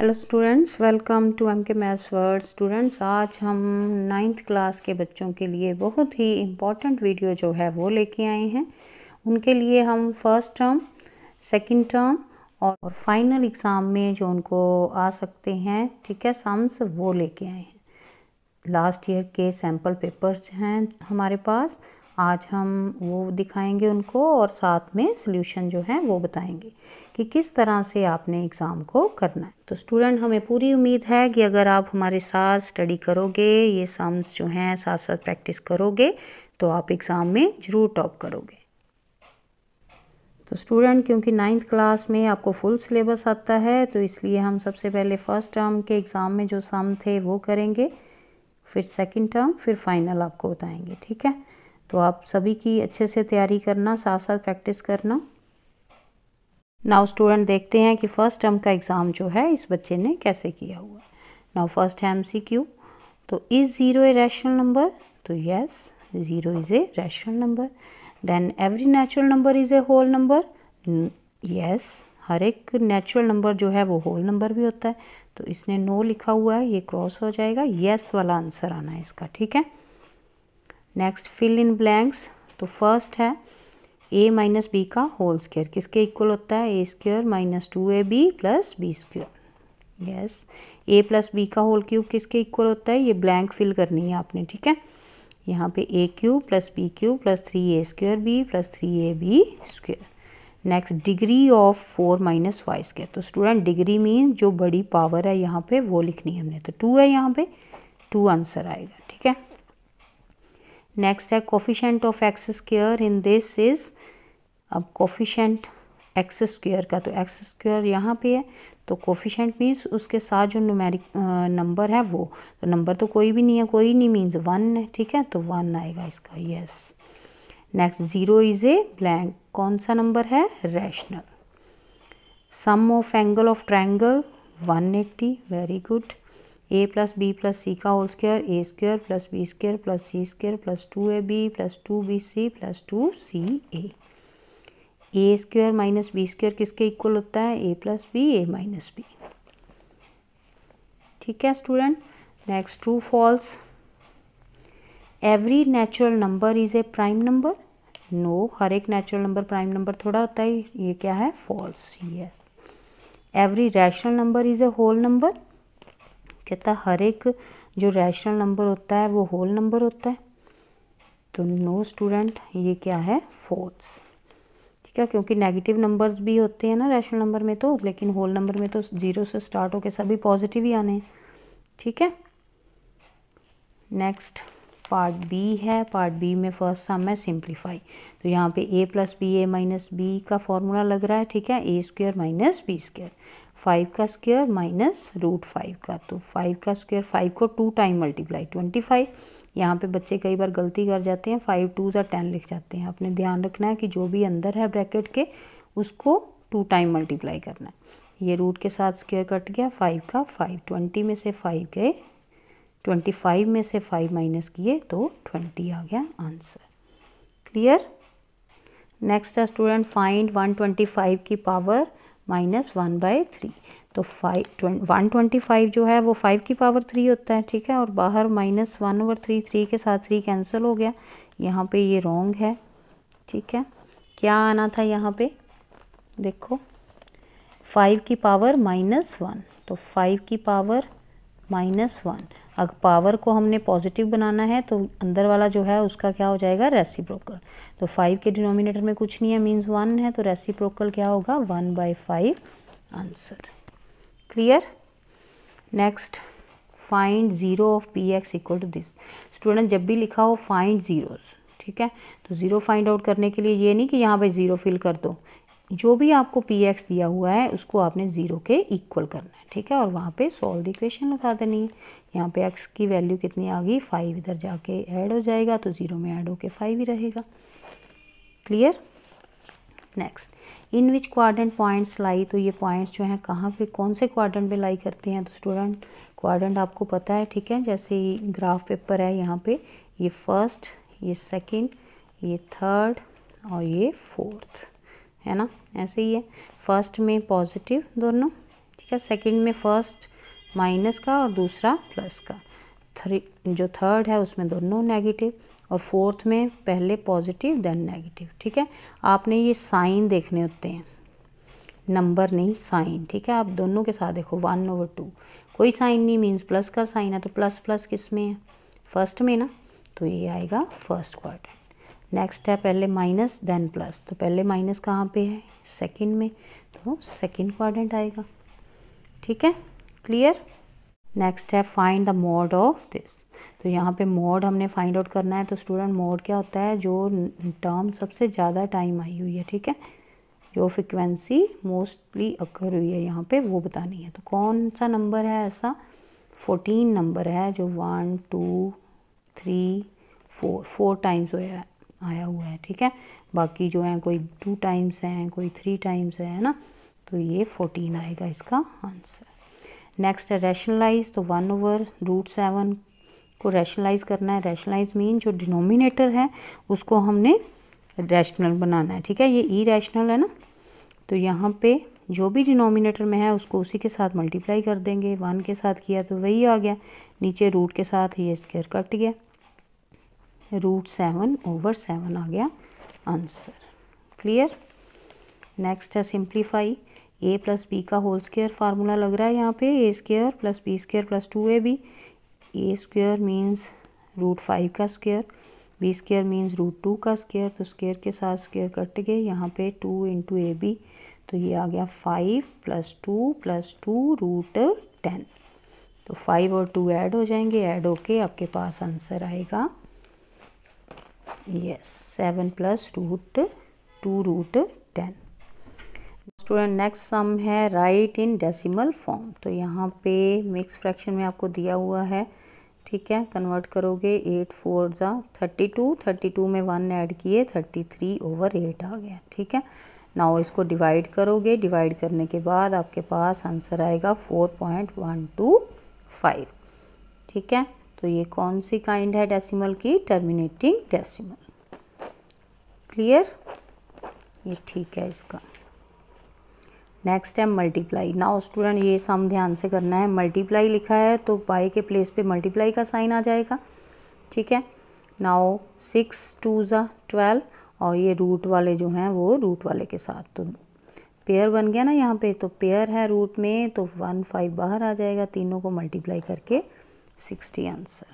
Hello students welcome to M K maths world students आज हम ninth class के बच्चों के लिए बहुत ही इम्पॉर्टेंट वीडियो जो है वो लेके आए हैं उनके लिए हम फर्स्ट टर्म सेकंड टर्म और फाइनल एग्ज़ाम में जो उनको आ सकते हैं ठीक है सम्स वो लेके आए हैं लास्ट ईयर के सैम्पल पेपर्स हैं हमारे पास आज हम वो दिखाएंगे उनको और साथ में सोल्यूशन जो है वो बताएंगे कि किस तरह से आपने एग्ज़ाम को करना है तो स्टूडेंट हमें पूरी उम्मीद है कि अगर आप हमारे साथ स्टडी करोगे ये सम्स जो हैं साथ साथ प्रैक्टिस करोगे तो आप एग्ज़ाम में ज़रूर टॉप करोगे तो स्टूडेंट क्योंकि नाइन्थ क्लास में आपको फुल सिलेबस आता है तो इसलिए हम सबसे पहले फ़र्स्ट टर्म के एग्ज़ाम में जो सम थे वो करेंगे फिर सेकंड टर्म फिर फाइनल आपको बताएंगे ठीक है तो आप सभी की अच्छे से तैयारी करना साथ साथ प्रैक्टिस करना नाउ स्टूडेंट देखते हैं कि फ़र्स्ट टर्म का एग्ज़ाम जो है इस बच्चे ने कैसे किया हुआ नाउ फर्स्ट है एम सी क्यू तो is zero a rational number तो yes zero is a rational number then every natural number is a whole number yes हर एक नेचुरल नंबर जो है वो होल नंबर भी होता है तो इसने नो लिखा हुआ है ये क्रॉस हो जाएगा येस वाला आंसर आना है इसका ठीक है नेक्स्ट फिल इन ब्लैंक्स तो फर्स्ट है ए माइनस बी का होल स्क्वायर किसके इक्वल होता है A square minus two A B plus B square yes A plus B का होल क्यूब किसके इक्वल होता है ये ब्लैंक फिल करनी है आपने ठीक है यहाँ पे A cube plus B cube plus three A square B plus three A B square next degree of four minus Y square तो स्टूडेंट डिग्री मीन जो बड़ी पावर है यहाँ पे वो लिखनी है हमने तो टू है यहाँ पे टू आंसर आएगा ठीक है नेक्स्ट है coefficient of X square in this is अब कोफिशेंट एक्स स्क्र का तो एक्स स्क्र यहाँ पे है तो कोफिशेंट मीन्स उसके साथ जो नुमेरिक नंबर है वो तो नंबर तो कोई भी नहीं है कोई नहीं मीन्स वन है ठीक है तो वन आएगा इसका yes next zero is a blank कौन सा नंबर है rational sum of angle of one eighty very good A plus B plus सी का whole square A square plus B square plus C square plus two A B plus two B C plus two C A A square minus B square किसके equal होता है ए plus B ए minus B ठीक है student next true false every natural number is a prime number no हर एक natural number prime number थोड़ा होता है ये क्या है फॉल्स ये every rational number is a whole number कहता है हर एक जो रैशनल नंबर होता है वो होल नंबर होता है तो नो स्टूडेंट ये क्या है फोर्स ठीक है क्योंकि नेगेटिव नंबर्स भी होते हैं ना रैशनल नंबर में तो लेकिन होल नंबर में तो ज़ीरो से स्टार्ट होकर सभी पॉजिटिव ही आने हैं ठीक है नेक्स्ट पार्ट बी है पार्ट बी में फर्स्ट सम है सिंप्लीफाई तो यहाँ पे ए प्लस बी ए माइनस बी का फॉर्मूला लग रहा है ठीक है A square minus B square five का स्क्वेयर माइनस रूट फाइव का तो फाइव का स्क्वेयर फाइव को two time multiply twenty five यहाँ पे बच्चे कई बार गलती कर जाते हैं फाइव टू या टेन लिख जाते हैं आपने ध्यान रखना है कि जो भी अंदर है ब्रैकेट के उसको टू टाइम मल्टीप्लाई करना है ये रूट के साथ स्क्वेयर कट गया फाइव का फाइव ट्वेंटी में से फाइव गए ट्वेंटी फाइव में से फाइव माइनस किए तो ट्वेंटी आ गया आंसर क्लियर नेक्स्ट है student find one twenty five की power minus one by three तो फाइव वन ट्वेंटी फाइव जो है वो फाइव की पावर थ्री होता है ठीक है और बाहर minus one over three three के साथ थ्री कैंसिल हो गया यहाँ पे ये रॉन्ग है ठीक है क्या आना था यहाँ पे देखो फाइव की पावर माइनस वन तो फाइव की पावर माइनस वन अगर पावर को हमने पॉजिटिव बनाना है तो अंदर वाला जो है उसका क्या हो जाएगा रेसी तो फाइव के डिनोमिनेटर में कुछ नहीं है मीन्स वन है तो रेसी क्या होगा one by five answer clear next find zero of P X equal to this student जब भी लिखा हो फाइंड ज़ीरोज़ ठीक है तो ज़ीरो फाइंड आउट करने के लिए ये नहीं कि यहाँ पे ज़ीरो फिल कर दो जो भी आपको पी एक्स दिया हुआ है उसको आपने ज़ीरो के इक्वल करना है ठीक है और वहाँ पे सॉल्व इक्वेशन लगा देनी है यहाँ पे एक्स की वैल्यू कितनी आ गई फाइव इधर जाके ऐड हो जाएगा तो ज़ीरो में ऐड होके फाइव ही रहेगा clear next in which quadrant points lie तो ये पॉइंट्स जो हैं कहाँ पे कौन से क्वाड्रेंट पे लाई करते हैं तो स्टूडेंट क्वाड्रेंट आपको पता है ठीक है जैसे ग्राफ पेपर है यहाँ पे ये फर्स्ट ये सेकेंड ये थर्ड और ये फोर्थ है ना ऐसे ही है फर्स्ट में पॉजिटिव दोनों ठीक है सेकंड में फर्स्ट माइनस का और दूसरा प्लस का थ्री जो थर्ड है उसमें दोनों नेगेटिव और फोर्थ में पहले पॉजिटिव देन नेगेटिव ठीक है आपने ये साइन देखने होते हैं नंबर नहीं साइन ठीक है आप दोनों के साथ देखो वन ओवर टू कोई साइन नहीं मीन्स प्लस का साइन है तो प्लस प्लस किस में है फर्स्ट में ना तो ये आएगा फर्स्ट क्वार्टर नेक्स्ट है पहले माइनस देन प्लस तो पहले माइनस कहाँ पे है सेकंड में तो सेकंड क्वाड्रेंट आएगा ठीक है क्लियर नेक्स्ट है find the mode of this तो यहाँ पे मोड हमने फाइंड आउट करना है तो स्टूडेंट मोड क्या होता है जो टर्म सबसे ज़्यादा टाइम आई हुई है ठीक है जो फ्रिक्वेंसी मोस्टली अकर हुई है यहाँ पे वो बतानी है तो कौन सा नंबर है ऐसा फोर्टीन नंबर है जो one two three four four times हुआ है आया हुआ है ठीक है बाकी जो है कोई टू टाइम्स हैं कोई थ्री टाइम्स है ना तो ये फोर्टीन आएगा इसका आंसर नेक्स्ट है रैशनलाइज तो वन ओवर रूट सेवन को रैशनलाइज करना है रैशनलाइज मीन जो डिनोमिनेटर है उसको हमने रैशनल बनाना है ठीक है ये ई रैशनल है ना तो यहाँ पे जो भी डिनोमिनेटर में है उसको उसी के साथ मल्टीप्लाई कर देंगे वन के साथ किया तो वही आ गया नीचे रूट के साथ ये स्केयर कट गया रूट सेवन ओवर सेवन आ गया आंसर क्लियर नेक्स्ट है सिंप्लीफाई ए प्लस बी का होल स्केयर फार्मूला लग रहा है यहाँ पे a square plus b square plus two A b a square means root five का square b square means root two का स्केयर तो स्केयर के साथ स्केयर कट गए यहाँ पे टू इंटू ए बी तो ये आ गया five plus two plus two root ten तो फाइव और टू ऐड हो जाएंगे ऐड होके आपके पास आंसर आएगा yes 7 plus root 2 root 10 student next sum है राइट इन डेसिमल फॉर्म तो यहाँ पे मिक्स फ्रैक्शन में आपको दिया हुआ है ठीक है कन्वर्ट करोगे एट फोर ज़ा थर्टी टू थर्टी टू में वन ऐड किए थर्टी थ्री ओवर एट आ गया ठीक है नाउ इसको डिवाइड करोगे डिवाइड करने के बाद आपके पास आंसर आएगा four point one two five ठीक है तो ये कौन सी काइंड है डेसिमल की टर्मिनेटिंग डेसिमल क्लियर ये ठीक है इसका नेक्स्ट है मल्टीप्लाई नाउ स्टूडेंट ये सम ध्यान से करना है मल्टीप्लाई लिखा है तो बाई के प्लेस पे मल्टीप्लाई का साइन आ जाएगा ठीक है नाउ सिक्स टू ज़ा ट्वेल्व और ये रूट वाले जो हैं वो रूट वाले के साथ तो पेयर बन गया ना यहाँ पे तो पेयर है रूट में तो वन फाइव बाहर आ जाएगा तीनों को मल्टीप्लाई करके 60 answer.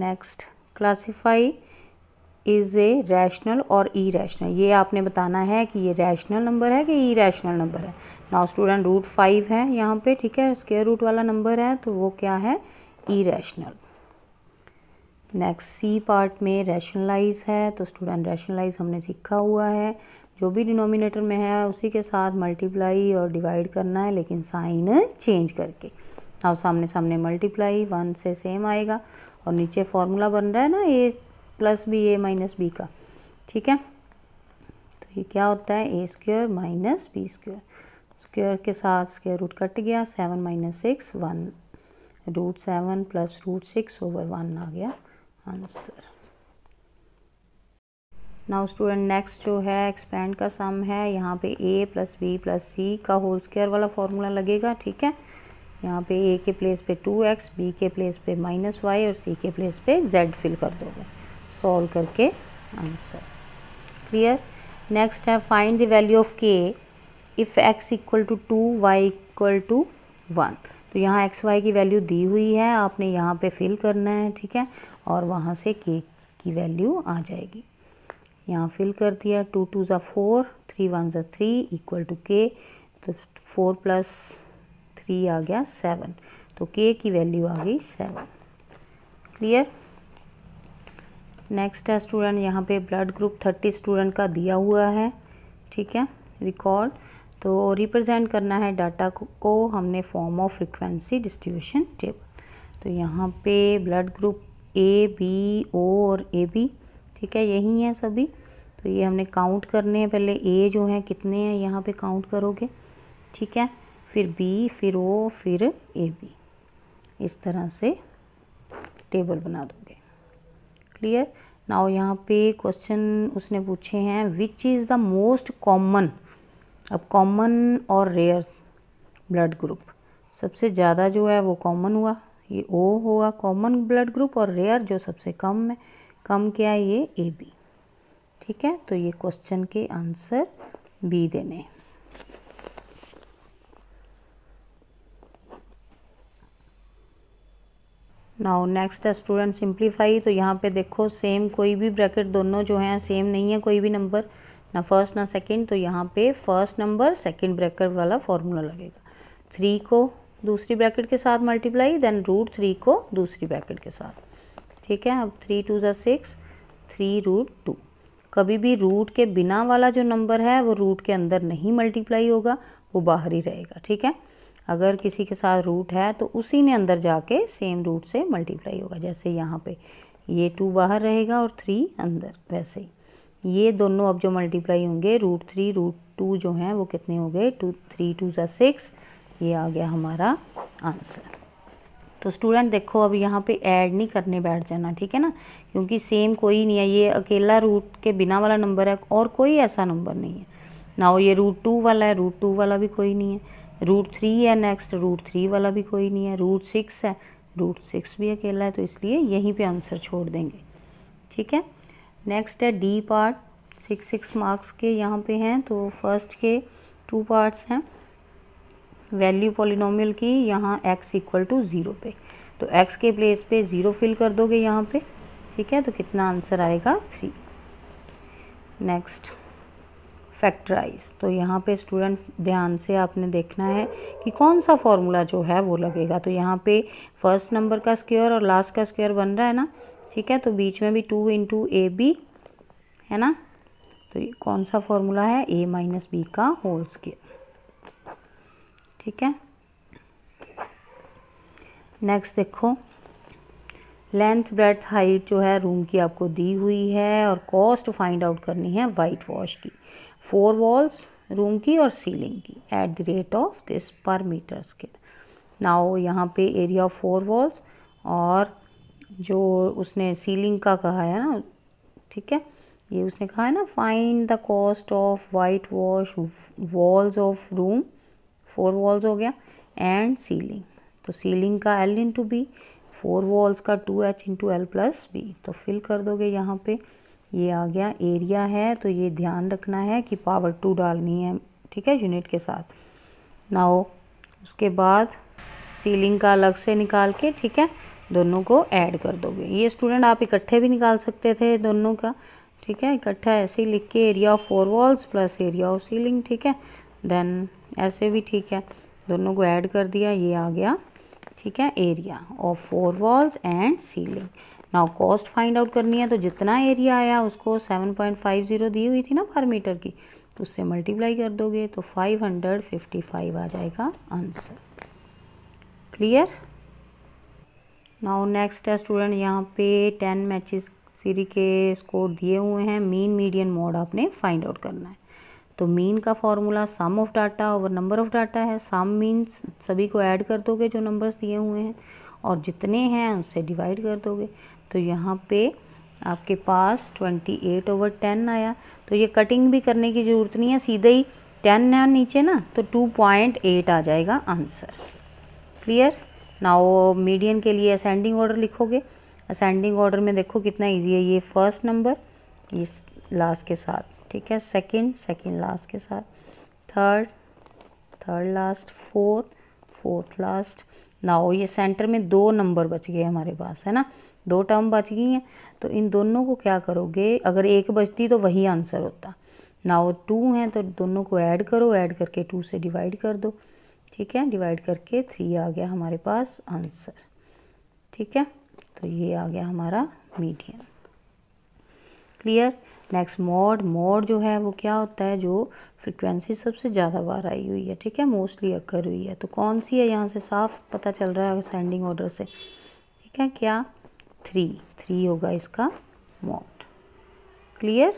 Next classify is a rational और ई रैशनल ये आपने बताना है कि ये रैशनल नंबर है कि ई रैशनल नंबर है नाउ स्टूडेंट रूट फाइव है यहाँ पे ठीक है स्केयर रूट वाला नंबर है तो वो क्या है irrational next c part में रैशनलाइज है तो स्टूडेंट रैशनलाइज हमने सीखा हुआ है जो भी डिनोमिनेटर में है उसी के साथ मल्टीप्लाई और डिवाइड करना है लेकिन साइन चेंज करके नाव सामने सामने मल्टीप्लाई वन से सेम आएगा और नीचे फॉर्मूला बन रहा है ना a plus B A minus B का ठीक है तो ये क्या होता है a square minus b square square के साथ स्क्र रूट कट गया seven minus six one root seven plus root six over one आ गया आंसर नाउ स्टूडेंट नेक्स्ट जो है एक्सपेंड का सम है यहाँ पे ए प्लस बी प्लस सी का होल स्क्र वाला फॉर्मूला लगेगा ठीक है यहाँ पे ए के प्लेस पे टू एक्स बी के प्लेस पे माइनस वाई और सी के प्लेस पे जेड फिल कर दोगे सॉल्व करके आंसर क्लियर नेक्स्ट है find the value of k if x equal to two y equal to one तो यहाँ एक्स वाई की वैल्यू दी हुई है आपने यहाँ पे फिल करना है ठीक है और वहाँ से के की वैल्यू आ जाएगी यहाँ फिल कर दिया टू टू ज़ा फोर थ्री वन ज़ा थ्री इक्वल टू के तो फोर प्लस थ्री आ गया सेवन तो के की वैल्यू आ गई सेवन क्लियर नेक्स्ट है स्टूडेंट यहाँ पे ब्लड ग्रुप थर्टी स्टूडेंट का दिया हुआ है ठीक है रिकॉर्ड तो रिप्रेजेंट करना है डाटा को, को हमने form of frequency distribution table तो यहाँ पे blood group A B O और ए बी ठीक है यही हैं सभी तो ये हमने काउंट करने हैं पहले ए जो हैं कितने हैं यहाँ पे काउंट करोगे ठीक है फिर बी फिर ओ फिर ए बी इस तरह से टेबल बना दोगे क्लियर नाउ यहाँ पे क्वेश्चन उसने पूछे हैं which is the most common अब कॉमन और रेयर ब्लड ग्रुप सबसे ज़्यादा जो है वो कॉमन हुआ ये ओ हुआ कॉमन ब्लड ग्रुप और रेयर जो सबसे कम है कम क्या है ये ए बी ठीक है तो ये क्वेश्चन के आंसर बी देने हैं नाउ नेक्स्ट है स्टूडेंट सिंप्लीफाई तो यहाँ पे देखो सेम कोई भी ब्रैकेट दोनों जो हैं सेम नहीं है कोई भी नंबर ना फर्स्ट ना सेकंड तो यहाँ पे फर्स्ट नंबर सेकंड ब्रैकेट वाला फॉर्मूला लगेगा थ्री को दूसरी ब्रैकेट के साथ मल्टीप्लाई देन रूट थ्री को दूसरी ब्रैकेट के साथ ठीक है अब थ्री टू ज़ा सिक्स थ्री रूट टू कभी भी रूट के बिना वाला जो नंबर है वो रूट के अंदर नहीं मल्टीप्लाई होगा वो बाहर ही रहेगा ठीक है अगर किसी के साथ रूट है तो उसी ने अंदर जाके सेम रूट से मल्टीप्लाई होगा जैसे यहाँ पे ये टू बाहर रहेगा और थ्री अंदर वैसे ही ये दोनों अब जो मल्टीप्लाई होंगे रूट थ्री रूट टू जो हैं वो कितने हो गए टू थ्री टू सा सिक्स ये आ गया हमारा आंसर तो स्टूडेंट देखो अब यहाँ पे ऐड नहीं करने बैठ जाना ठीक है ना क्योंकि सेम कोई नहीं है ये अकेला रूट के बिना वाला नंबर है और कोई ऐसा नंबर नहीं है ना ये रूट टू वाला है रूट टू वाला भी कोई नहीं है रूट थ्री है नेक्स्ट रूट थ्री वाला भी कोई नहीं है रूट सिक्स है रूट सिक्स भी अकेला है तो इसलिए यहीं पे आंसर छोड़ देंगे ठीक है नेक्स्ट है d part six six marks के यहाँ पे हैं तो फर्स्ट के टू पार्ट्स हैं वैल्यू पॉलिनोमियल की यहाँ एक्स इक्वल टू ज़ीरो पे तो एक्स के प्लेस पे ज़ीरो फिल कर दोगे यहाँ पे ठीक है तो कितना आंसर आएगा थ्री नेक्स्ट फैक्टराइज तो यहाँ पे स्टूडेंट ध्यान से आपने देखना है कि कौन सा फॉर्मूला जो है वो लगेगा तो यहाँ पे फर्स्ट नंबर का स्क्वेयर और लास्ट का स्क्वेयर बन रहा है ना ठीक है तो बीच में भी टू इंटू ए बी है ना तो ये कौन सा फॉर्मूला है ए माइनस बी का होल स्केयर ठीक है नेक्स्ट देखो लेंथ ब्रेथ हाइट जो है रूम की आपको दी हुई है और कॉस्ट फाइंड आउट करनी है वाइट वॉश की फोर वॉल्स रूम की और सीलिंग की at the rate of this per metre scale now यहाँ पे एरिया ऑफ फोर वॉल्स और जो उसने सीलिंग का कहा है ना ठीक है ये उसने कहा है ना find the cost of whitewash walls of room four walls हो गया एंड सीलिंग तो सीलिंग का l into b four walls का two h into l plus b तो फिल कर दोगे यहाँ पे ये आ गया एरिया है तो ये ध्यान रखना है कि पावर टू डालनी है ठीक है यूनिट के साथ नाओ उसके बाद सीलिंग का अलग से निकाल के ठीक है दोनों को ऐड कर दोगे ये स्टूडेंट आप इकट्ठे भी निकाल सकते थे दोनों का ठीक है इकट्ठा ऐसे ही लिख के area of four walls plus area of ceiling ठीक है देन ऐसे भी ठीक है दोनों को ऐड कर दिया ये आ गया ठीक है area of four walls and ceiling now cost find out करनी है तो जितना एरिया आया उसको सेवन पॉइंट फाइव ज़ीरो दी हुई थी ना पर मीटर की तो उससे मल्टीप्लाई कर दोगे तो फाइव हंड्रेड फिफ्टी फाइव आ जाएगा आंसर क्लियर नाउ नेक्स्ट है स्टूडेंट यहाँ पे 10 मैचेस सीरी के स्कोर दिए हुए हैं मीन मीडियन मोड आपने फाइंड आउट करना है तो मीन का formula sum of data over number of data है सम मीन सभी को ऐड कर दोगे जो नंबर्स दिए हुए हैं और जितने हैं उससे डिवाइड कर दोगे तो यहाँ पे आपके पास ट्वेंटी एट ओवर टेन आया तो ये कटिंग भी करने की ज़रूरत नहीं है सीधे ही टेन है नीचे ना तो टू पॉइंट एट आ जाएगा आंसर क्लियर नाउ मीडियन के लिए असेंडिंग ऑर्डर लिखोगे असेंडिंग ऑर्डर में देखो कितना इजी है ये फर्स्ट नंबर ये लास्ट के साथ ठीक है सेकंड सेकंड लास्ट के साथ third third last fourth fourth last now ये सेंटर में दो नंबर बच गए हमारे पास है ना दो टर्म बच गई हैं तो इन दोनों को क्या करोगे अगर एक बचती तो वही आंसर होता नाउ टू हैं तो दोनों को ऐड करो ऐड करके टू से डिवाइड कर दो ठीक है डिवाइड करके थ्री आ गया हमारे पास आंसर ठीक है तो ये आ गया हमारा medium clear next mode mode जो है वो क्या होता है जो फ्रिक्वेंसी सबसे ज़्यादा बार आई हुई है ठीक है मोस्टली अक्कर हुई है तो कौन सी है यहाँ से साफ पता चल रहा है सेंडिंग ऑर्डर से ठीक है क्या थ्री थ्री होगा इसका मोट क्लियर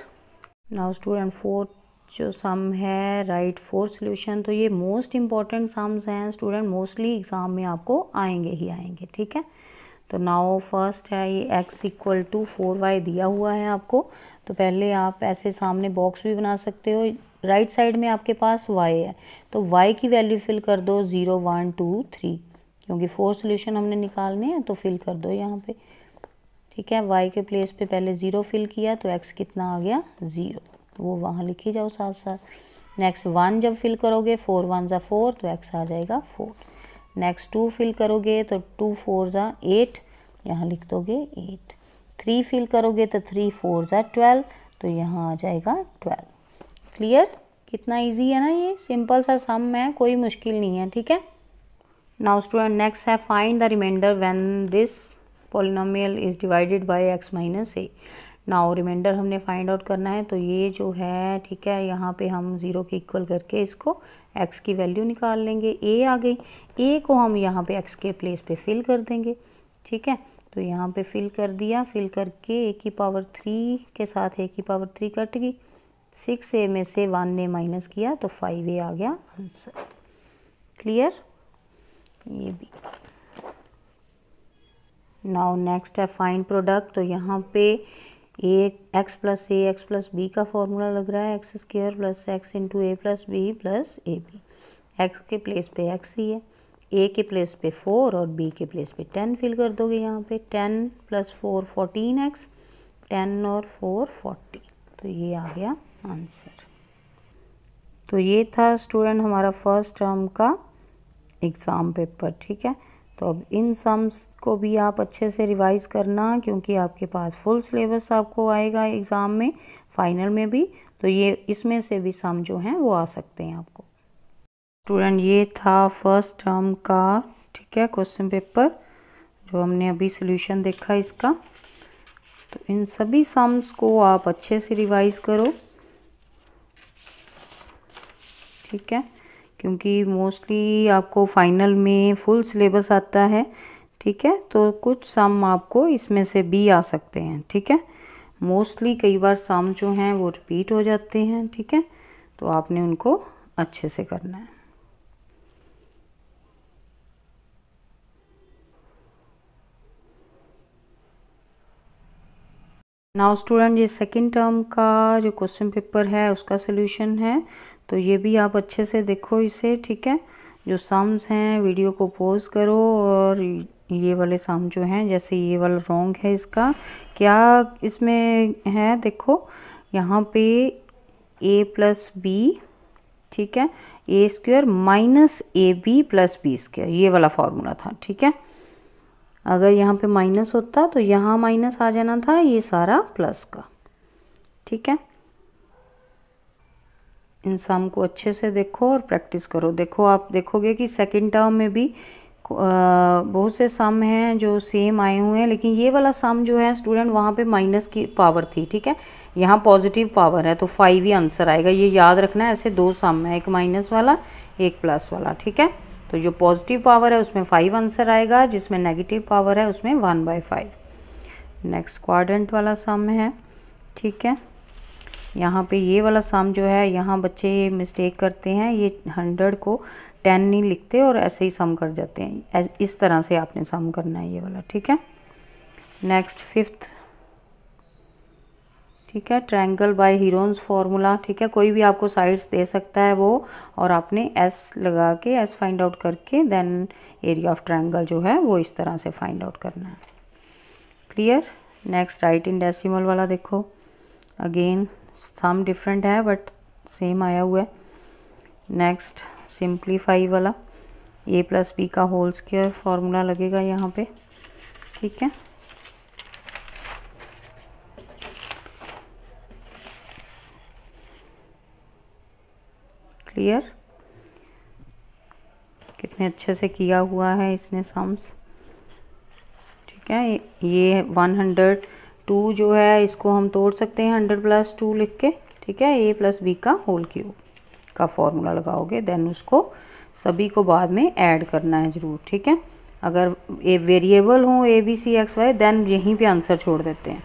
नाउ स्टूडेंट फोर्थ जो सम है राइट फोर सोल्यूशन तो ये मोस्ट इम्पॉर्टेंट सम्स हैं स्टूडेंट मोस्टली एग्ज़ाम में आपको आएंगे ही आएंगे ठीक है तो नाउ फर्स्ट है ये x equal to four y दिया हुआ है आपको तो पहले आप ऐसे सामने बॉक्स भी बना सकते हो राइट right साइड में आपके पास वाई है तो वाई की वैल्यू फिल कर दो ज़ीरो वन टू थ्री क्योंकि फोर सोल्यूशन हमने निकालने हैं तो फिल कर दो यहाँ पे ठीक है वाई के प्लेस पे पहले ज़ीरो फिल किया तो एक्स कितना आ गया ज़ीरो तो वो वहाँ लिखी जाओ साथ साथ नेक्स्ट वन जब फिल करोगे फोर वन ज़ा फोर तो एक्स आ जाएगा फोर नेक्स्ट टू फिल करोगे तो टू फोर ज़ा एट यहाँ लिख दोगे एट थ्री फिल करोगे तो थ्री फोर ज़ा ट्वेल्व तो यहाँ आ जाएगा ट्वेल्व क्लियर कितना इजी है ना ये सिंपल सा सम है कोई मुश्किल नहीं है ठीक है नाउ स्टूडेंट नेक्स्ट है find the remainder when this polynomial is divided by x minus a now remainder हमने फाइंड आउट करना है तो ये जो है ठीक है यहाँ पे हम ज़ीरो के इक्वल करके इसको एक्स की वैल्यू निकाल लेंगे ए आ गई ए को हम यहाँ पे एक्स के प्लेस पे फिल कर देंगे ठीक है तो यहाँ पे फिल कर दिया फिल करके ए की पावर थ्री के साथ ए की पावर थ्री कट गई सिक्स ए में से वन ने माइनस किया तो फाइव ए आ गया आंसर क्लियर ये भी नाउ नेक्स्ट है फाइन प्रोडक्ट तो यहाँ पे a x plus a x plus B का फॉर्मूला लग रहा है x square plus x into a plus B plus a b x के प्लेस पे एक्स ही है ए के प्लेस पे फोर और बी के प्लेस पे टेन फिल कर दोगे यहाँ पे ten plus four fourteen x ten और फोर फोर्टी तो ये आ गया आंसर तो ये था स्टूडेंट हमारा फर्स्ट टर्म का एग्ज़ाम पेपर ठीक है तो अब इन सम्स को भी आप अच्छे से रिवाइज़ करना क्योंकि आपके पास फुल सिलेबस आपको आएगा एग्ज़ाम में फाइनल में भी तो ये इसमें से भी सम जो हैं वो आ सकते हैं आपको स्टूडेंट ये था फर्स्ट टर्म का ठीक है क्वेश्चन पेपर जो हमने अभी सोल्यूशन देखा इसका तो इन सभी सम्स को आप अच्छे से रिवाइज़ करो ठीक है क्योंकि मोस्टली आपको फाइनल में फुल सिलेबस आता है ठीक है तो कुछ सम आपको इसमें से भी आ सकते हैं ठीक है मोस्टली कई बार सम जो हैं वो रिपीट हो जाते हैं ठीक है तो आपने उनको अच्छे से करना है नाउ स्टूडेंट ये सेकेंड टर्म का जो क्वेश्चन पेपर है उसका सोल्यूशन है तो ये भी आप अच्छे से देखो इसे ठीक है जो सम्स हैं वीडियो को पोज करो और ये वाले सम जो हैं जैसे ये वाला रोंग है इसका क्या इसमें है देखो यहाँ पे ए प्लस बी ठीक है a square minus a B plus b square ये वाला फार्मूला था ठीक है अगर यहाँ पे माइनस होता तो यहाँ माइनस आ जाना था ये सारा प्लस का ठीक है इन सम को अच्छे से देखो और प्रैक्टिस करो देखो आप देखोगे कि सेकेंड टर्म में भी बहुत से सम हैं जो सेम आए हुए हैं लेकिन ये वाला सम जो है स्टूडेंट वहाँ पे माइनस की पावर थी ठीक है यहाँ पॉजिटिव पावर है तो फाइव ही आंसर आएगा ये याद रखना ऐसे दो सम है एक माइनस वाला एक प्लस वाला ठीक है तो जो पॉजिटिव पावर है उसमें फाइव आंसर आएगा जिसमें नेगेटिव पावर है उसमें one by five next quadrant वाला सम है ठीक है यहाँ पे ये वाला सम जो है यहाँ बच्चे ये मिस्टेक करते हैं ये हंड्रेड को टेन नहीं लिखते और ऐसे ही सम कर जाते हैं इस तरह से आपने सम करना है ये वाला ठीक है नेक्स्ट फिफ्थ ठीक है ट्रायंगल बाय हीरोन्स फार्मूला ठीक है कोई भी आपको साइड्स दे सकता है वो और आपने एस लगा के एस फाइंड आउट करके देन एरिया ऑफ ट्रायंगल जो है वो इस तरह से फाइंड आउट करना है clear next write in decimal वाला देखो अगेन सम डिफरेंट है बट सेम आया हुआ है नेक्स्ट सिंप्लीफाई वाला ए प्लस बी का होल स्केयर फॉर्मूला लगेगा यहाँ पे ठीक है क्लियर कितने अच्छे से किया हुआ है इसने सम्स ठीक है ये वन हंड्रेड टू जो है इसको हम तोड़ सकते हैं हंड्रेड प्लस टू लिख के ठीक है ए प्लस बी का होल क्यूब का फॉर्मूला लगाओगे देन उसको सभी को बाद में ऐड करना है ज़रूर ठीक है अगर ए वेरिएबल हो a b c x y then यहीं पे आंसर छोड़ देते हैं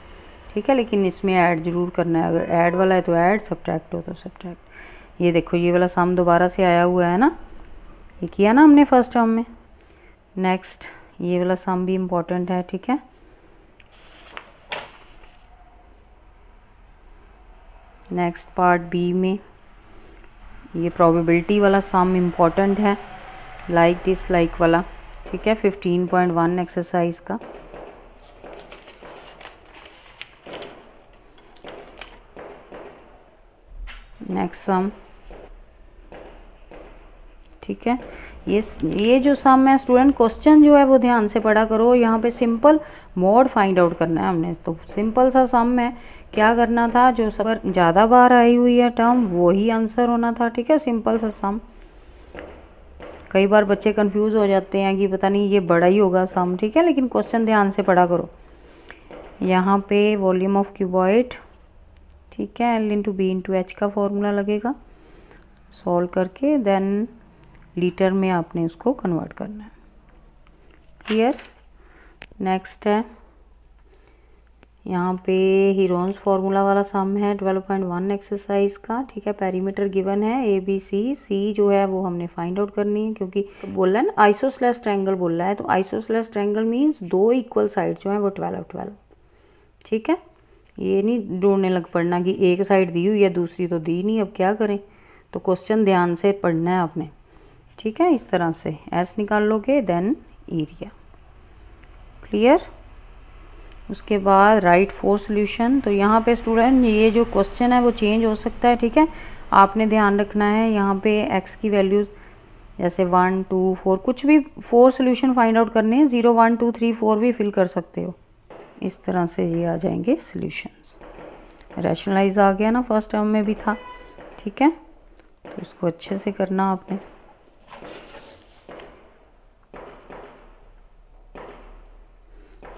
ठीक है लेकिन इसमें ऐड ज़रूर करना है अगर ऐड वाला है तो ऐड सब्ट्रैक्ट हो तो सब्ट्रैक्ट ये देखो ये वाला साम दोबारा से आया हुआ है ना ये किया ना हमने फर्स्ट टर्म में नेक्स्ट ये वाला साम भी इम्पॉर्टेंट है ठीक है नेक्स्ट पार्ट बी में ये प्रोबेबिलिटी वाला सम इम्पॉर्टेंट है लाइक डिसलाइक वाला ठीक है फिफ्टीन पॉइंट वन एक्सरसाइज का नेक्स्ट सम ठीक है ये ये जो सम है स्टूडेंट क्वेश्चन जो है वो ध्यान से पढ़ा करो यहाँ पे सिंपल मोड फाइंड आउट करना है हमने तो सिंपल सा सम है क्या करना था जो सब ज़्यादा बार आई हुई है टर्म वही आंसर होना था ठीक है सिंपल सा सम कई बार बच्चे कंफ्यूज हो जाते हैं कि पता नहीं ये बड़ा ही होगा सम ठीक है लेकिन क्वेश्चन ध्यान से पढ़ा करो यहाँ पे वॉल्यूम ऑफ क्यूबॉइड ठीक है l into b into h का फॉर्मूला लगेगा सॉल्व करके देन लीटर में आपने उसको कन्वर्ट करना है क्लियर नेक्स्ट है यहाँ पे हीरोन्स फार्मूला वाला सम है ट्वेल्व पॉइंट वन एक्सरसाइज का ठीक है पैरीमीटर गिवन है ए बी सी सी जो है वो हमने फाइंड आउट करनी है क्योंकि बोल रहा है ना आइसोसलेस ट्रैंगल बोल रहा है तो आइसोसलेस ट्रैंगल मीन्स दो इक्वल साइड जो है वो ट्वेल्व ट्वेल्व ठीक है ये नहीं ढूंढने लग पड़ना कि एक साइड दी हुई है दूसरी तो दी नहीं अब क्या करें तो क्वेश्चन ध्यान से पढ़ना है आपने ठीक है इस तरह से एस निकाल लोगे देन एरिया क्लियर उसके बाद राइट फोर सोल्यूशन तो यहाँ पे स्टूडेंट ये जो क्वेश्चन है वो चेंज हो सकता है ठीक है आपने ध्यान रखना है यहाँ पे एक्स की वैल्यू जैसे वन टू फोर कुछ भी फोर सोल्यूशन फाइंड आउट करने हैं zero one two three four भी फिल कर सकते हो इस तरह से ये आ जाएंगे सोल्यूशन रैशनलाइज आ गया ना फर्स्ट टर्म में भी था ठीक है तो इसको अच्छे से करना आपने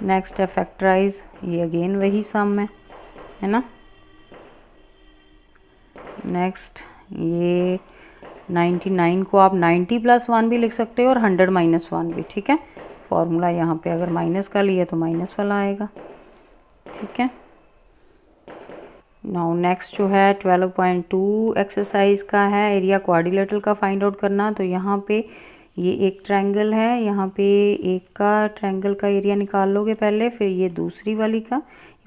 नेक्स्ट है फैक्टराइज ये अगेन वही सम है है ना नेक्स्ट ये 99 को आप 90 प्लस वन भी लिख सकते हो और 100 माइनस वन भी ठीक है फॉर्मूला यहाँ पे अगर माइनस का लिया तो माइनस वाला आएगा ठीक है नाउ नेक्स्ट जो है 12.2 एक्सरसाइज का है एरिया क्वारिलेटरल का फाइंड आउट करना तो यहाँ पे ये एक ट्रायंगल है यहाँ पे एक का ट्रायंगल का एरिया निकाल लोगे पहले फिर ये दूसरी वाली का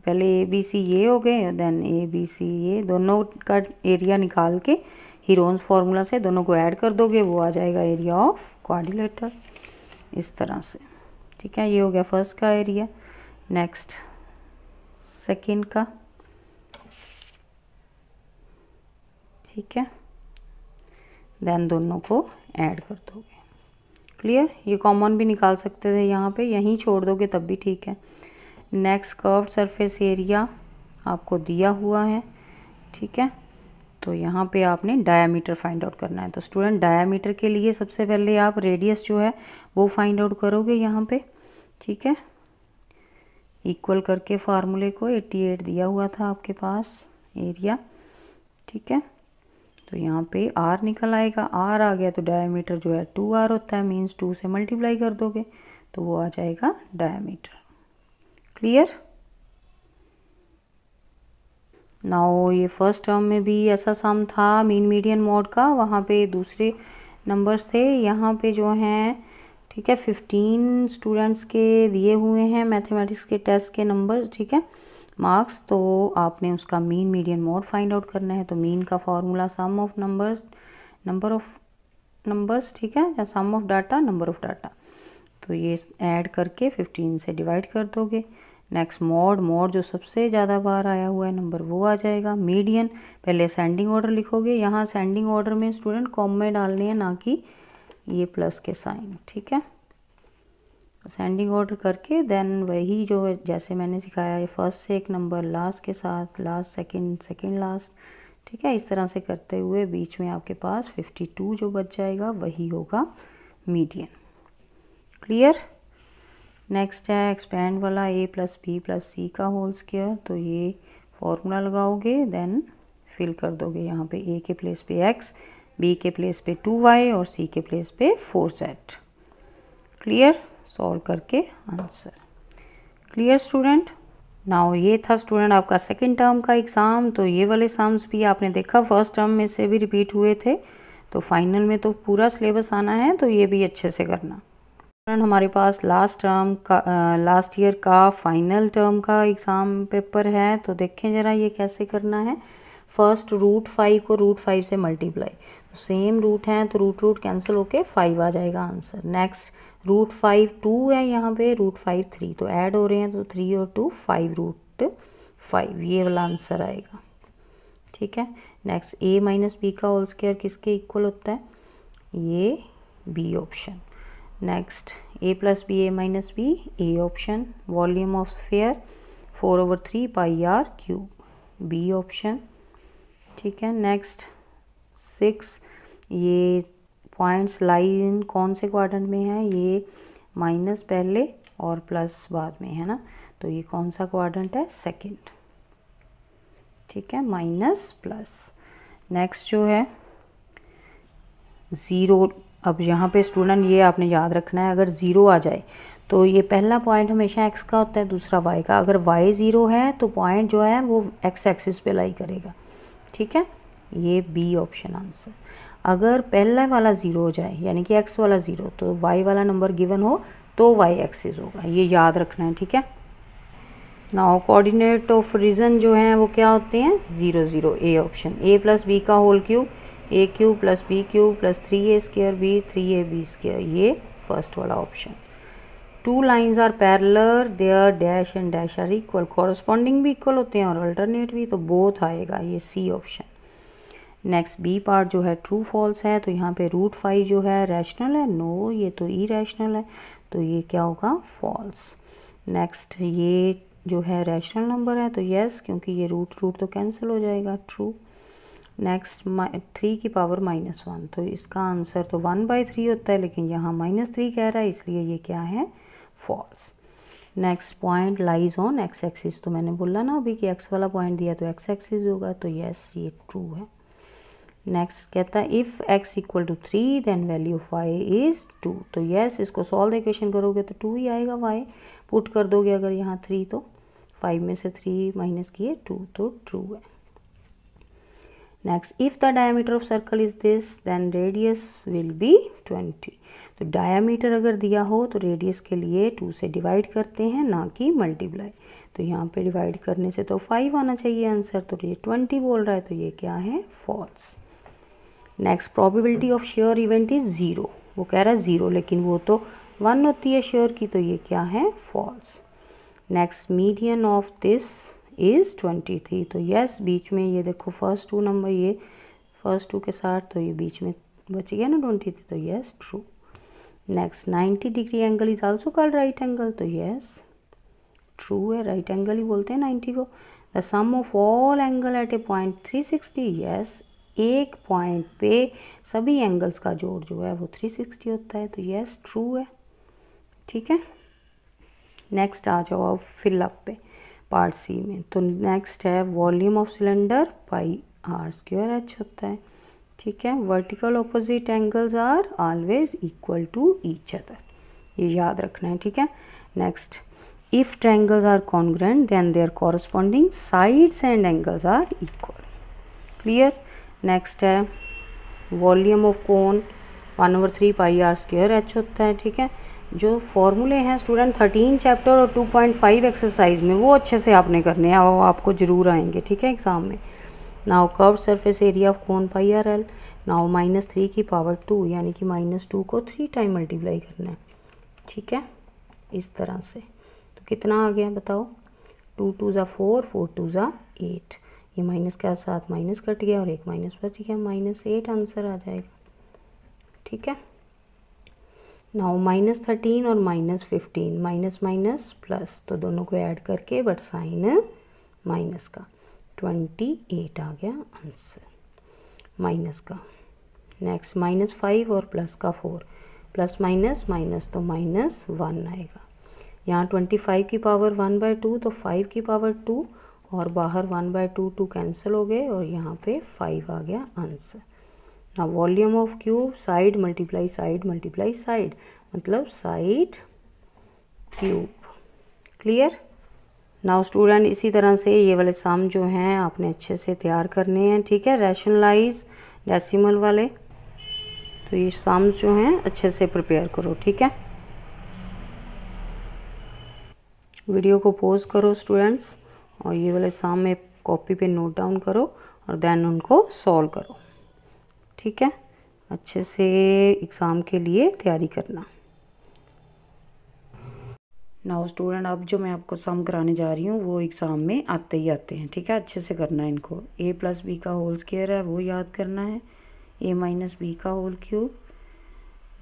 पहले ए बी सी ये हो गए देन ए बी सी ये दोनों का एरिया निकाल के हीरोन्स फार्मूला से दोनों को ऐड कर दोगे वो आ जाएगा एरिया ऑफ कोऑर्डिनेटर इस तरह से ठीक है ये हो गया फर्स्ट का एरिया नेक्स्ट सेकेंड का ठीक है देन दोनों को ऐड कर दोगे क्लियर ये कॉमन भी निकाल सकते थे यहाँ पे यहीं छोड़ दोगे तब भी ठीक है नेक्स्ट कर्व सरफेस एरिया आपको दिया हुआ है ठीक है तो यहाँ पे आपने डायामीटर फाइंड आउट करना है तो स्टूडेंट डायामीटर के लिए सबसे पहले आप रेडियस जो है वो फाइंड आउट करोगे यहाँ पे ठीक है इक्वल करके फार्मूले को 88 दिया हुआ था आपके पास एरिया ठीक है तो यहाँ पे आर निकल आएगा आर आ गया तो डायमीटर जो है टू आर होता है मीन्स टू से मल्टीप्लाई कर दोगे तो वो आ जाएगा डायमीटर क्लियर नाओ ये फर्स्ट टर्म में भी ऐसा सम था मीन मीडियन मोड का वहाँ पे दूसरे नंबर्स थे यहाँ पे जो हैं ठीक है फिफ्टीन स्टूडेंट्स के दिए हुए हैं मैथमेटिक्स के टेस्ट के नंबर ठीक है मार्क्स तो आपने उसका mean median mode find out करना है तो मीन का formula sum of numbers number of numbers ठीक है या sum of data number of data तो ये ऐड करके फिफ्टीन से डिवाइड कर दोगे नेक्स्ट मोड मोड जो सबसे ज़्यादा बार आया हुआ है नंबर वो आ जाएगा मीडियन पहले सेंडिंग ऑर्डर लिखोगे यहाँ सेंडिंग ऑर्डर में स्टूडेंट कॉम में डालने हैं ना कि ये प्लस के साइन ठीक है असेंडिंग ऑर्डर करके देन वही जो है जैसे मैंने सिखाया है फर्स्ट से एक नंबर लास्ट के साथ लास्ट सेकंड सेकंड लास्ट ठीक है इस तरह से करते हुए बीच में आपके पास 52 जो बच जाएगा वही होगा मीडियन क्लियर नेक्स्ट है एक्सपैंड वाला ए प्लस बी प्लस सी का होल स्केयर तो ये फॉर्मूला लगाओगे देन फिल कर दोगे यहाँ पे ए के प्लेस पे एक्स बी के प्लेस पे टू वाई और सी के प्लेस पे फोर सेट क्लियर सॉल्व करके आंसर क्लियर स्टूडेंट नाउ ये था स्टूडेंट आपका सेकेंड टर्म का एग्ज़ाम तो ये वाले एग्जाम्स भी आपने देखा फर्स्ट टर्म में से भी रिपीट हुए थे तो फाइनल में तो पूरा सिलेबस आना है तो ये भी अच्छे से करना स्टूडेंट हमारे पास लास्ट टर्म का लास्ट ईयर का फाइनल टर्म का एग्ज़ाम पेपर है तो देखें ज़रा ये कैसे करना है फर्स्ट रूट फाइव को रूट फाइव से मल्टीप्लाई सेम रूट हैं तो रूट रूट कैंसिल होके फाइव आ जाएगा answer next root five two है यहाँ पे रूट फाइव थ्री तो ऐड हो रहे हैं तो थ्री और टू फाइव रूट फाइव ये वाला आंसर आएगा ठीक है नेक्स्ट ए माइनस बी का होल स्केयर किसके इक्वल होता है ये b option next a plus B A minus b a option volume of sphere four over three pi r cube b option ठीक है नेक्स्ट सिक्स ये points line कौन से क्वाड्रेंट में है ये माइनस पहले और प्लस बाद में है ना तो ये कौन सा क्वाड्रेंट है सेकंड ठीक है माइनस प्लस नेक्स्ट जो है ज़ीरो अब यहाँ पे स्टूडेंट ये आपने याद रखना है अगर ज़ीरो आ जाए तो ये पहला पॉइंट हमेशा एक्स का होता है दूसरा वाई का अगर वाई ज़ीरो है तो पॉइंट जो है वो एक्स एक्सिस पे लाई करेगा ठीक है ये बी ऑप्शन आंसर अगर पहला वाला ज़ीरो हो जाए यानी कि एक्स वाला ज़ीरो तो वाई वाला नंबर गिवन हो तो वाई एक्सिस होगा ये याद रखना है ठीक है नाउ कोऑर्डिनेट ऑफ रीजन जो हैं वो क्या होते हैं zero zero a option a plus B का whole cube a cube plus B cube plus three a square b three A b square ये फर्स्ट वाला option two lines are parallel their dash and dash are equal corresponding भी equal होते हैं और alternate भी तो both आएगा ये c option next b part जो है ट्रू फॉल्स है तो यहाँ पे रूट फाइव जो है रैशनल है नो no, ये तो ई रैशनल है तो ये क्या होगा फॉल्स नेक्स्ट ये जो है रैशनल नंबर है तो यस क्योंकि ये रूट रूट तो कैंसिल हो जाएगा ट्रू नेक्स्ट थ्री की पावर माइनस वन तो इसका आंसर तो वन बाई थ्री होता है लेकिन यहाँ माइनस थ्री कह रहा है इसलिए ये क्या है false next point lies on x axis तो मैंने बोला ना अभी कि एक्स वाला पॉइंट दिया तो एक्स एक्सिस होगा तो यस ये ट्रू है नेक्स्ट कहता है if x equal to three then value of y is two तो यस इसको सॉल्व द इक्वेशन करोगे तो टू ही आएगा वाई पुट कर दोगे अगर यहाँ थ्री तो फाइव में से थ्री माइनस किए टू तो ट्रू है next if the diameter of circle is this then radius will be twenty तो डायामीटर अगर दिया हो तो रेडियस के लिए टू से डिवाइड करते हैं ना कि मल्टीप्लाई तो यहाँ पे डिवाइड करने से तो फाइव आना चाहिए आंसर तो ये ट्वेंटी बोल रहा है तो ये क्या है false next probability of sure event is zero वो कह रहा है ज़ीरो लेकिन वो तो वन होती है श्योर की तो ये क्या है false next median of this is twenty three तो यस बीच में ये देखो फर्स्ट टू नंबर ये फर्स्ट टू के साथ तो ये बीच में बच गया ना ट्वेंटी थ्री तो yes true next ninety degree angle is also call right angle तो यस ट्रू है राइट एंगल ही बोलते हैं नाइन्टी को the sum of all angle at a point three sixty yes एक पॉइंट पे सभी एंगल्स का जोड़ जो है वो थ्री सिक्सटी होता है तो यस ट्रू है ठीक है नेक्स्ट आ जाओ आप फिलअप पे पार्ट सी में तो नेक्स्ट है volume of cylinder pi r square h होता है ठीक है vertical opposite angles are always equal to each other ये याद रखना है ठीक है next if triangles are congruent then their corresponding sides and angles are equal clear next है volume of cone one over three pi r square h होता है ठीक है जो फॉर्मूले हैं स्टूडेंट थर्टीन चैप्टर और टू पॉइंट फाइव एक्सरसाइज में वो अच्छे से आपने करने हैं वो आपको ज़रूर आएंगे ठीक है एग्ज़ाम में now curve surface area of cone pi r l now minus three की पावर टू यानी कि माइनस टू को थ्री टाइम मल्टीप्लाई करना है ठीक है इस तरह से तो कितना आ गया बताओ टू टू ज़ा फोर फोर टू ज़ा एट ये माइनस के साथ माइनस कट गया और एक माइनस बच गया माइनस एट आंसर आ जाएगा ठीक है नाउ माइनस थर्टीन और minus fifteen minus minus plus तो दोनों को ऐड करके बट साइन माइनस का ट्वेंटी एट आ गया आंसर माइनस का नेक्स्ट माइनस फाइव और प्लस का फोर प्लस माइनस माइनस तो माइनस वन आएगा यहाँ ट्वेंटी फाइव की पावर वन बाय टू तो फाइव की पावर टू और बाहर one by two two cancel हो गए और यहाँ पे फाइव आ गया आंसर ना volume of cube side multiply side multiply side मतलब side cube clear now student इसी तरह से ये वाले साम जो हैं आपने अच्छे से तैयार करने हैं ठीक है रैशनलाइज डेसिमल वाले तो ये साम जो हैं अच्छे से प्रिपेयर करो ठीक है वीडियो को पोज करो स्टूडेंट्स और ये वाले साम में कॉपी पे नोट डाउन करो और देन उनको सॉल्व करो ठीक है अच्छे से एग्ज़ाम के लिए तैयारी करना नाउ स्टूडेंट अब जो मैं आपको सम कराने जा रही हूँ वो एग्ज़ाम में आते ही आते हैं ठीक है अच्छे से करना है इनको ए प्लस बी का होल स्केयर है वो याद करना है ए माइनस बी का whole cube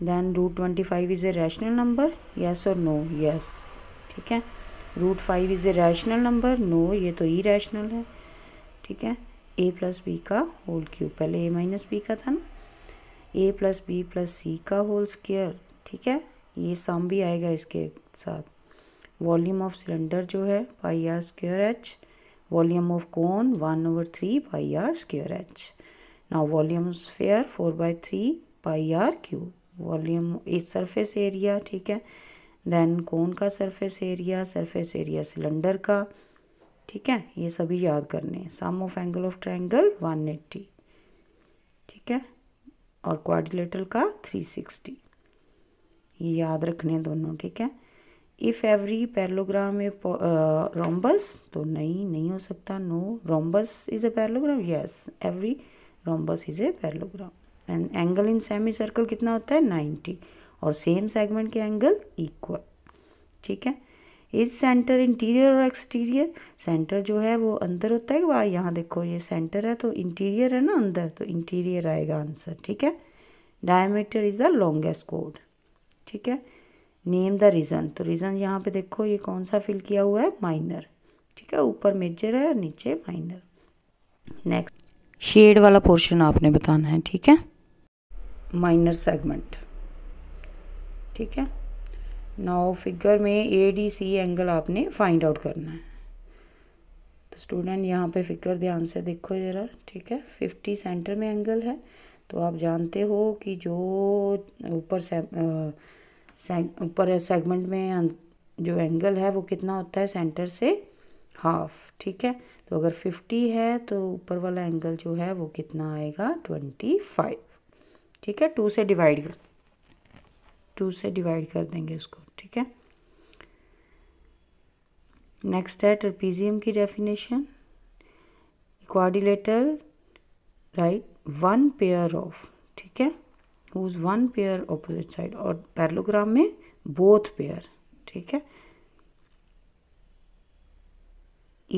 then root twenty five is a rational number yes और नो येस ठीक है root five is a rational number no ये तो ई रैशनल है ठीक है ए प्लस बी का होल क्यूब पहले ए माइनस बी का था ना ए प्लस बी प्लस सी का होल स्केयर ठीक है ये सम भी आएगा इसके साथ वॉल्यूम ऑफ सिलेंडर जो है pi r square h volume of cone one over three pi r square h now volume sphere four by three pi r cube volume इस सरफेस एरिया ठीक है देन कौन का surface area surface area cylinder का ठीक है ये सभी याद करने हैं sum of angle of triangle 180 ठीक है और क्वाड्रिलेटरल का 360 ये याद रखने दोनों ठीक है if every parallelogram a rhombus तो नहीं नहीं हो सकता no rhombus is a parallelogram yes every rhombus is a parallelogram and angle in semi circle कितना होता है नाइन्टी और सेम सेगमेंट के एंगल इक्वल ठीक है इज सेंटर इंटीरियर और एक्सटीरियर सेंटर जो है वो अंदर होता है वाह यहाँ देखो ये सेंटर है तो इंटीरियर है ना अंदर तो इंटीरियर आएगा आंसर ठीक है डायमीटर इज़ द लॉन्गेस्ट कोड ठीक है नेम द रीज़न तो रीज़न यहाँ पे देखो ये कौन सा फिल किया हुआ है माइनर ठीक है ऊपर मेजर है और नीचे माइनर नेक्स्ट शेड वाला पोर्शन आपने बताना है ठीक है माइनर सेगमेंट ठीक है नाउ फिगर में ए डी सी एंगल आपने फाइंड आउट करना है तो स्टूडेंट यहाँ पे फिगर ध्यान से देखो ज़रा ठीक है फिफ्टी सेंटर में एंगल है तो आप जानते हो कि जो ऊपर ऊपर सेगमेंट में जो एंगल है वो कितना होता है सेंटर से हाफ ठीक है तो अगर फिफ्टी है तो ऊपर वाला एंगल जो है वो कितना आएगा ट्वेंटी फाइव ठीक है टू से डिवाइड कर टू से डिवाइड कर देंगे इसको ठीक है नेक्स्ट है ट्रपीजियम की definition quadrilateral right one pair of ठीक है whose one pair opposite side और पैरलोग्राम में बोथ पेयर ठीक है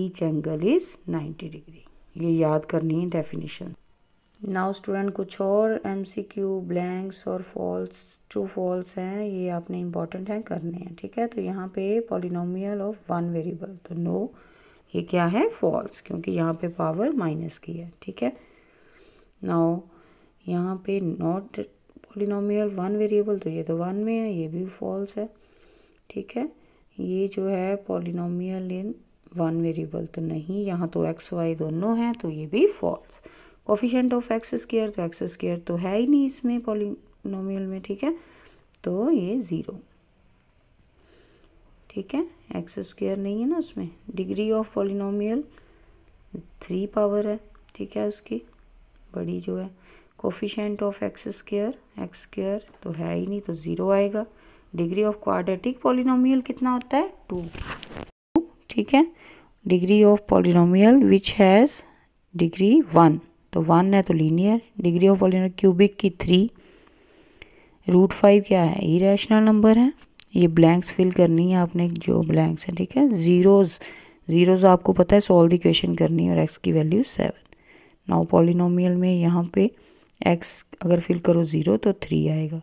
ईच एंगल इज 90 डिग्री ये याद करनी है डेफिनेशन नाउ स्टूडेंट कुछ और एम सी क्यू ब्लैंक्स और फॉल्स टू फॉल्स हैं ये आपने इम्पॉर्टेंट हैं करने हैं ठीक है तो यहाँ पे पॉलिनोमियल ऑफ वन वेरिएबल तो नो ये क्या है फॉल्स क्योंकि यहाँ पे पावर माइनस की है ठीक है नाउ यहाँ पे नॉट पॉलिनोमियल वन वेरिएबल तो ये तो वन में है ये भी फॉल्स है ठीक है ये जो है पॉलिनोमियल इन वन वेरिएबल तो नहीं यहाँ तो एक्स वाई दोनों हैं तो ये भी false coefficient of x square तो एक्स स्केयर तो है ही नहीं इसमें पॉलिनोमियल में ठीक है तो ये ज़ीरो ठीक है एक्स स्केयर नहीं है ना उसमें degree of polynomial three power है ठीक है उसकी बड़ी जो है coefficient of x square x square तो है ही नहीं तो ज़ीरो आएगा डिग्री ऑफ क्वाड्रेटिक पॉलिनोमियल कितना होता है टू ठीक है degree of polynomial which has degree one तो वन है तो linear degree of polynomial cubic की थ्री रूट फाइव क्या है इरेशनल नंबर है ये ब्लैंक्स फिल करनी है आपने जो ब्लैंक्स हैं ठीक है ज़ीरोज़ ज़ीरोज़ आपको पता है सॉल्व द क्वेश्चन करनी है और एक्स की वैल्यू सेवन नाउ पॉलिनोमियल में यहाँ पे एक्स अगर फिल करो ज़ीरो तो थ्री आएगा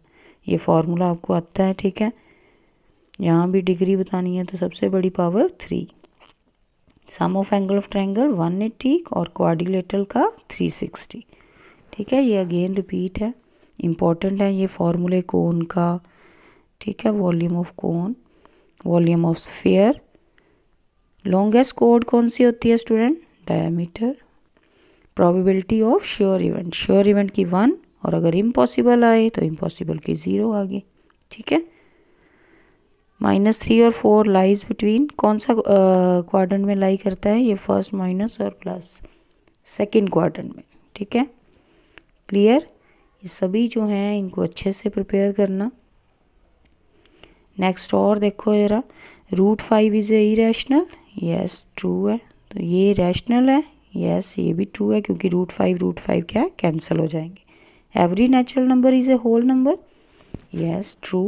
ये फार्मूला आपको आता है ठीक है यहाँ भी डिग्री बतानी है तो सबसे बड़ी power three sum of angle of triangle 180 और क्वाड्रिलेटरल का 360 ठीक है ये अगेन रिपीट है इम्पॉर्टेंट है ये फॉर्मूले कोन का ठीक है volume of cone volume of sphere longest कोड कौन सी होती है student diameter probability of sure event sure event की वन और अगर इम्पॉसिबल आए तो इम्पॉसिबल की ज़ीरो आ गई ठीक है माइनस थ्री और फोर लाइज बिटवीन कौन सा uh, में लाई करता है ये फर्स्ट माइनस और प्लस सेकेंड क्वार्टर में ठीक है क्लियर ये सभी जो हैं इनको अच्छे से प्रिपेयर करना नेक्स्ट और देखो जरा root five is a rational yes true है तो ये रैशनल है यस yes, ये भी ट्रू है क्योंकि रूट फाइव रूट फाइव क्या है कैंसिल हो जाएंगे every natural number is a whole number yes true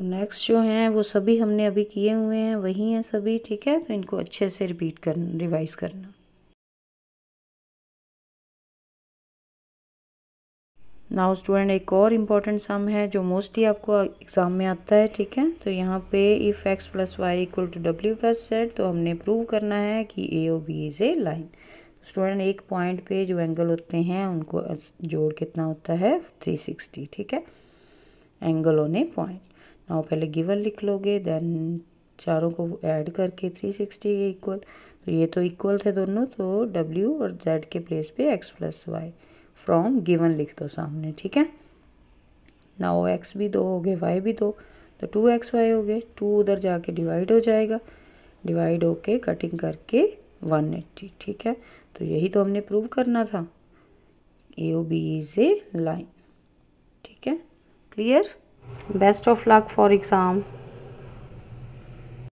तो नेक्स्ट जो हैं वो सभी हमने अभी किए हुए हैं वही हैं सभी ठीक है तो इनको अच्छे से रिपीट करना रिवाइज करना नाउ स्टूडेंट एक और इम्पॉर्टेंट सम है जो मोस्टली आपको एग्ज़ाम में आता है ठीक है तो यहाँ पे if x plus y equal to डब्ल्यू प्लस जेड तो हमने प्रूव करना है कि a o b is a line student एक पॉइंट पे जो एंगल होते हैं उनको जोड़ कितना होता है थ्री सिक्सटी ठीक है एंगल ऑन ए पॉइंट और पहले गिवन लिख लोगे देन चारों को ऐड करके 360 सिक्सटी इक्वल तो ये तो इक्वल थे दोनों तो डब्ल्यू और जेड के प्लेस पे x plus y from given लिख दो सामने ठीक है ना वो एक्स भी दो हो गए वाई भी दो तो टू एक्स वाई हो गए टू उधर जाके डिवाइड हो जाएगा डिवाइड होके कटिंग करके वन एट्टी ठीक है तो यही तो हमने प्रूव करना था a o b is a line ठीक है clear best of luck for exam